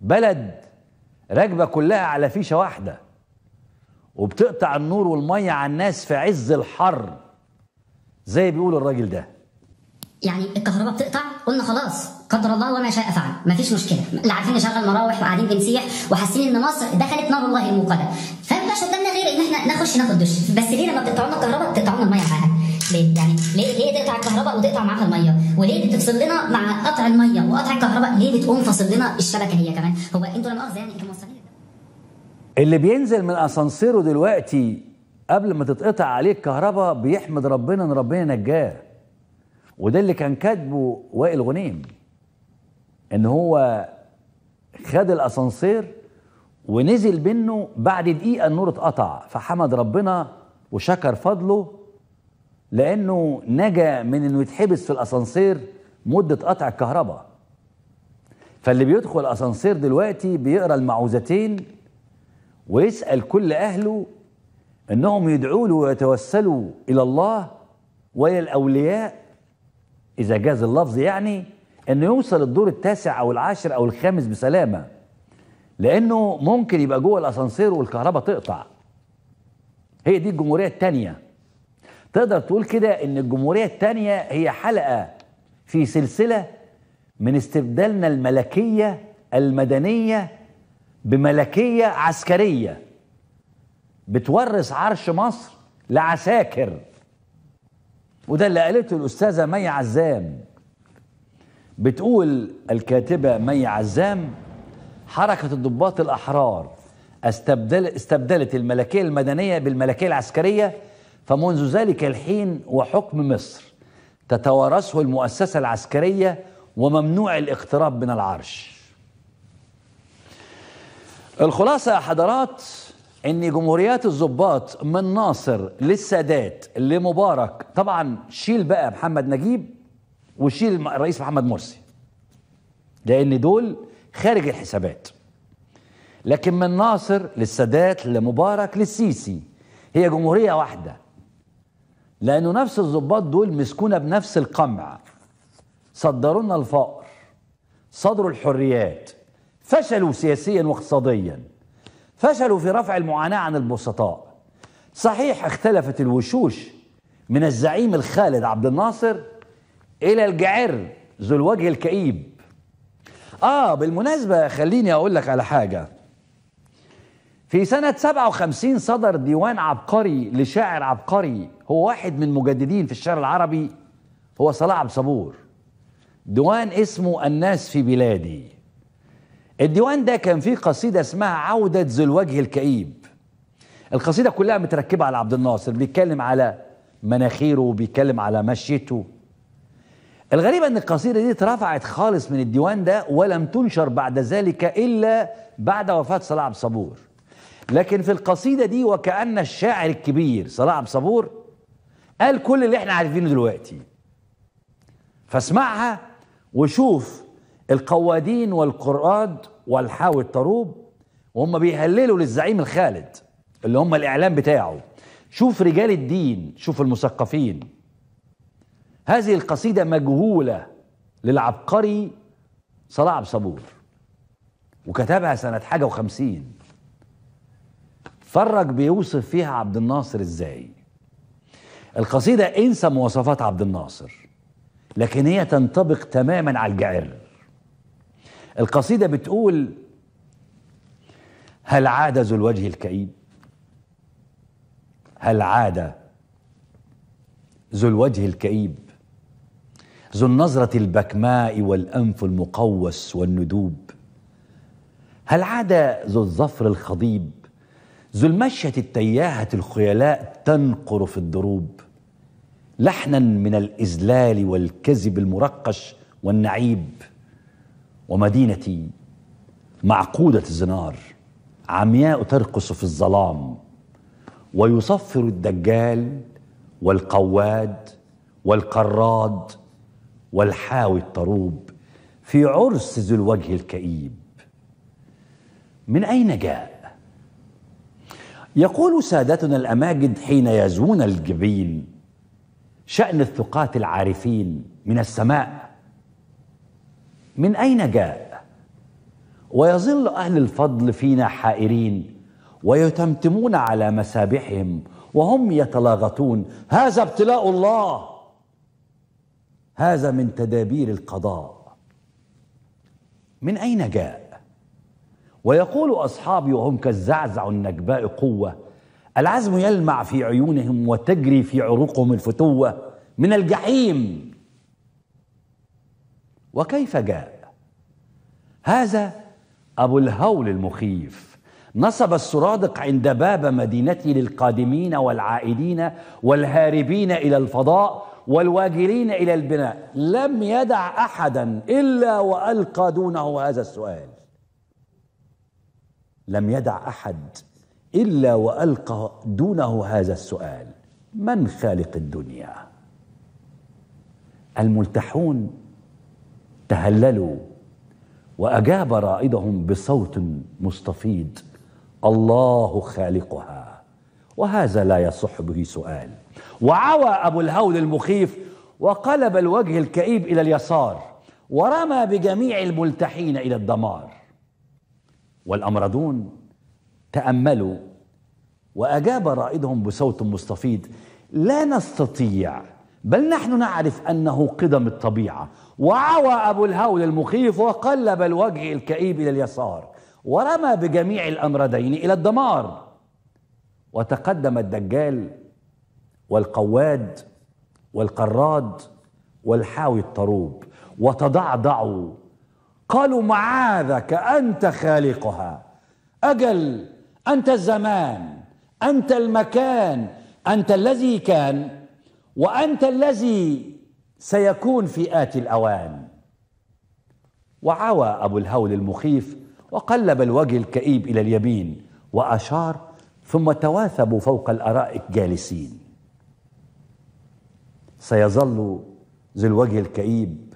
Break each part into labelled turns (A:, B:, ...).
A: بلد راكبه كلها على فيشه واحده وبتقطع النور والميه على الناس في عز الحر زي بيقول الراجل ده يعني الكهرباء بتقطع قلنا خلاص قدر الله وما شاء فعل مفيش مشكله لا عارفين نشغل مراوح وقاعدين بنسيح وحاسين ان مصر دخلت نار الله الموقده فما قدامنا غير ان احنا نخش ناخد دش بس ليه لما بتقطعوا لنا الكهرباء بتقطعوا لنا الميه معاها ليه؟ يعني ليه ليه تقطع الكهرباء وتقطع معاها الميه؟ وليه بتفصل لنا مع قطع الميه وقطع الكهرباء ليه بتقوم فاصل لنا الشبكه هي كمان؟ هو انتوا لما مؤاخذه يعني انتوا موصلين اللي بينزل من اسانسيره دلوقتي قبل ما تتقطع عليه الكهرباء بيحمد ربنا ان ربنا نجاه وده اللي كان كاتبه وائل غنيم ان هو خد الاسانسير ونزل منه بعد دقيقه النور اتقطع فحمد ربنا وشكر فضله لانه نجا من انه يتحبس في الاسانسير مده قطع الكهرباء فاللي بيدخل الاسانسير دلوقتي بيقرا المعوذتين ويسال كل اهله انهم يدعوا له ويتوسلوا الى الله والى الاولياء اذا جاز اللفظ يعني انه يوصل الدور التاسع او العاشر او الخامس بسلامه لانه ممكن يبقى جوه الاسانسير والكهرباء تقطع هي دي الجمهوريه الثانيه تقدر تقول كده ان الجمهورية الثانية هي حلقة في سلسلة من استبدالنا الملكية المدنية بملكية عسكرية بتورث عرش مصر لعساكر وده اللي قالته الأستاذة مي عزام بتقول الكاتبة مي عزام حركة الضباط الأحرار استبدل استبدلت الملكية المدنية بالملكية العسكرية فمنذ ذلك الحين وحكم مصر تتوارثه المؤسسة العسكرية وممنوع الاقتراب من العرش الخلاصة يا حضرات ان جمهوريات الضباط من ناصر للسادات لمبارك طبعا شيل بقى محمد نجيب وشيل الرئيس محمد مرسي لان دول خارج الحسابات لكن من ناصر للسادات لمبارك للسيسي هي جمهورية واحدة لأنه نفس الضباط دول مسكونا بنفس القمع صدروا لنا الفقر صدروا الحريات فشلوا سياسيا واقتصاديا فشلوا في رفع المعاناة عن البسطاء صحيح اختلفت الوشوش من الزعيم الخالد عبد الناصر إلى الجعر ذو الوجه الكئيب آه بالمناسبة خليني أقول لك على حاجة في سنة 57 صدر ديوان عبقري لشاعر عبقري هو واحد من مجددين في الشعر العربي هو صلاح عبد الصبور ديوان اسمه الناس في بلادي الديوان ده كان فيه قصيدة اسمها عودة ذو الوجه الكئيب القصيدة كلها متركبة على عبد الناصر بيتكلم على مناخيره وبيتكلم على مشيته الغريب ان القصيده دي اترفعت خالص من الديوان ده ولم تنشر بعد ذلك الا بعد وفاه صلاح عبد الصبور لكن في القصيدة دي وكأن الشاعر الكبير صلاح عبد صبور قال كل اللي احنا عارفينه دلوقتي فاسمعها وشوف القوادين والقراد والحاوي الطروب وهم بيهللوا للزعيم الخالد اللي هم الإعلام بتاعه شوف رجال الدين شوف المثقفين هذه القصيدة مجهولة للعبقري صلاح عبد صبور وكتبها سنة حاجة وخمسين فرج بيوصف فيها عبد الناصر ازاي القصيدة انسى مواصفات عبد الناصر لكن هي تنطبق تماما على الجعر القصيدة بتقول هل عاد ذو الوجه الكئيب هل عاد ذو الوجه الكئيب ذو النظرة البكماء والأنف المقوس والندوب هل عاد ذو الظفر الخضيب ذو المشية التياهة الخيلاء تنقر في الدروب لحنا من الإذلال والكذب المرقش والنعيب ومدينتي معقودة الزنار عمياء ترقص في الظلام ويصفر الدجال والقواد والقراد والحاوي الطروب في عرس ذو الوجه الكئيب من أين جاء يقول سادتنا الأماجد حين يزون الجبين شأن الثقات العارفين من السماء من أين جاء ويظل أهل الفضل فينا حائرين ويتمتمون على مسابحهم وهم يتلاغطون هذا ابتلاء الله هذا من تدابير القضاء من أين جاء ويقول أصحابي وهم كالزعزع النجباء قوة العزم يلمع في عيونهم وتجري في عروقهم الفتوة من الجحيم وكيف جاء هذا أبو الهول المخيف نصب السرادق عند باب مدينتي للقادمين والعائدين والهاربين إلى الفضاء والواجرين إلى البناء لم يدع أحدا إلا وألقى دونه هذا السؤال لم يدع احد الا والقى دونه هذا السؤال من خالق الدنيا الملتحون تهللوا واجاب رائدهم بصوت مستفيض الله خالقها وهذا لا يصح به سؤال وعوى ابو الهول المخيف وقلب الوجه الكئيب الى اليسار ورمى بجميع الملتحين الى الدمار والأمردون تأملوا وأجاب رائدهم بصوت مستفيض لا نستطيع بل نحن نعرف أنه قدم الطبيعة وعوى أبو الهول المخيف وقلب الوجه الكئيب إلى اليسار ورمى بجميع الأمردين إلى الدمار وتقدم الدجال والقواد والقراد والحاوي الطروب وتضعضعوا قالوا معاذك أنت خالقها أجل أنت الزمان أنت المكان أنت الذي كان وأنت الذي سيكون في آتي الأوان وعوى أبو الهول المخيف وقلب الوجه الكئيب إلى اليمين وأشار ثم تواثبوا فوق الأرائك جالسين سيظل ذو الوجه الكئيب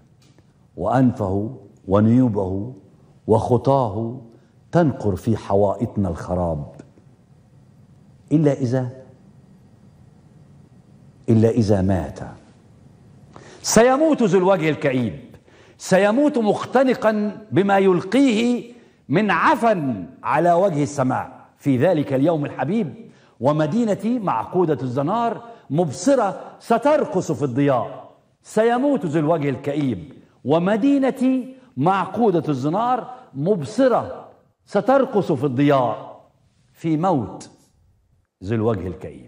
A: وأنفه ونيوبه وخطاه تنقر في حوائطنا الخراب إلا إذا إلا إذا مات سيموت ذو الوجه الكئيب سيموت مختنقا بما يلقيه من عفن على وجه السماء في ذلك اليوم الحبيب ومدينتي معقودة الزنار مبصرة سترقص في الضياء سيموت ذو الوجه الكئيب ومدينتي معقودة الزنار مبصرة سترقص في الضياء في موت ذو الوجه الكئيب